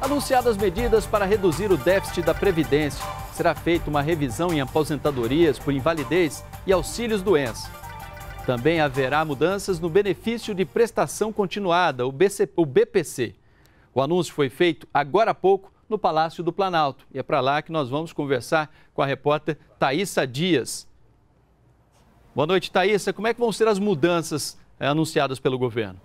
Anunciadas medidas para reduzir o déficit da Previdência, será feita uma revisão em aposentadorias por invalidez e auxílios doença. Também haverá mudanças no benefício de prestação continuada, o, BC, o BPC. O anúncio foi feito agora há pouco no Palácio do Planalto. E é para lá que nós vamos conversar com a repórter Thaisa Dias. Boa noite, Thaisa. Como é que vão ser as mudanças eh, anunciadas pelo governo?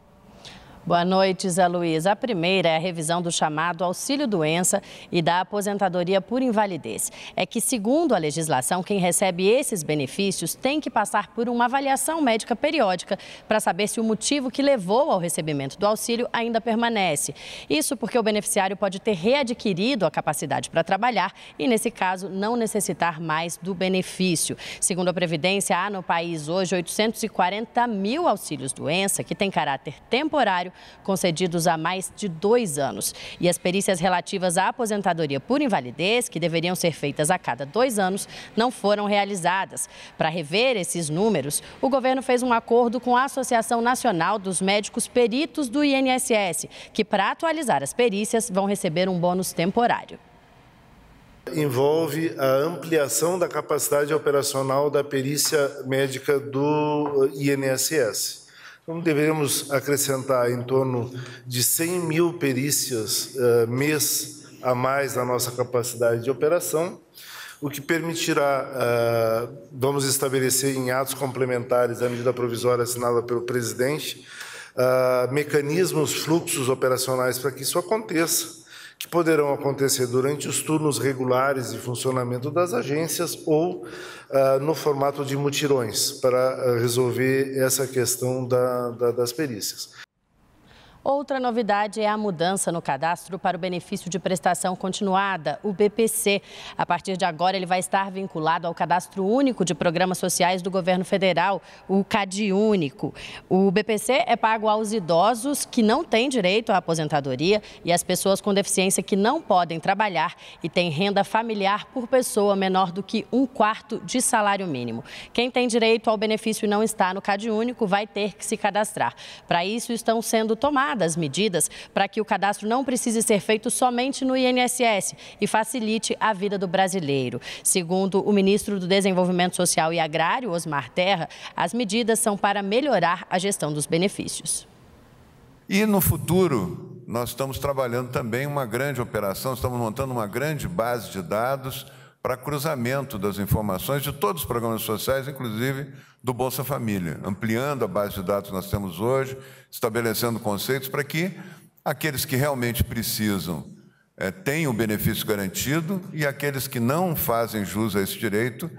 Boa noite, Zé Luiz. A primeira é a revisão do chamado auxílio-doença e da aposentadoria por invalidez. É que, segundo a legislação, quem recebe esses benefícios tem que passar por uma avaliação médica periódica para saber se o motivo que levou ao recebimento do auxílio ainda permanece. Isso porque o beneficiário pode ter readquirido a capacidade para trabalhar e, nesse caso, não necessitar mais do benefício. Segundo a Previdência, há no país hoje 840 mil auxílios-doença que têm caráter temporário concedidos há mais de dois anos. E as perícias relativas à aposentadoria por invalidez, que deveriam ser feitas a cada dois anos, não foram realizadas. Para rever esses números, o governo fez um acordo com a Associação Nacional dos Médicos Peritos do INSS, que, para atualizar as perícias, vão receber um bônus temporário envolve a ampliação da capacidade operacional da perícia médica do INSS. Então, devemos acrescentar em torno de 100 mil perícias uh, mês a mais na nossa capacidade de operação, o que permitirá, uh, vamos estabelecer em atos complementares à medida provisória assinada pelo presidente, uh, mecanismos, fluxos operacionais para que isso aconteça que poderão acontecer durante os turnos regulares de funcionamento das agências ou ah, no formato de mutirões para ah, resolver essa questão da, da, das perícias. Outra novidade é a mudança no cadastro para o benefício de prestação continuada, o BPC. A partir de agora, ele vai estar vinculado ao Cadastro Único de Programas Sociais do Governo Federal, o CadÚnico. O BPC é pago aos idosos que não têm direito à aposentadoria e às pessoas com deficiência que não podem trabalhar e têm renda familiar por pessoa menor do que um quarto de salário mínimo. Quem tem direito ao benefício e não está no CadÚnico vai ter que se cadastrar. Para isso, estão sendo tomadas tomadas medidas para que o cadastro não precise ser feito somente no INSS e facilite a vida do brasileiro. Segundo o ministro do Desenvolvimento Social e Agrário, Osmar Terra, as medidas são para melhorar a gestão dos benefícios. E no futuro, nós estamos trabalhando também uma grande operação, estamos montando uma grande base de dados para cruzamento das informações de todos os programas sociais, inclusive do Bolsa Família, ampliando a base de dados que nós temos hoje, estabelecendo conceitos para que aqueles que realmente precisam é, tenham o benefício garantido e aqueles que não fazem jus a esse direito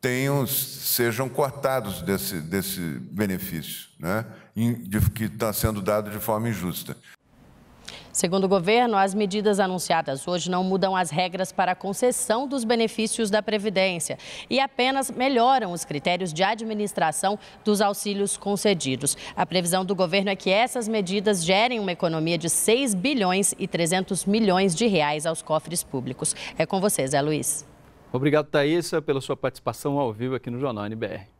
tenham, sejam cortados desse, desse benefício, né? que está sendo dado de forma injusta. Segundo o governo, as medidas anunciadas hoje não mudam as regras para a concessão dos benefícios da Previdência e apenas melhoram os critérios de administração dos auxílios concedidos. A previsão do governo é que essas medidas gerem uma economia de 6 bilhões e 300 milhões de reais aos cofres públicos. É com você, Zé Luiz. Obrigado, Thaisa, pela sua participação ao vivo aqui no Jornal NBR.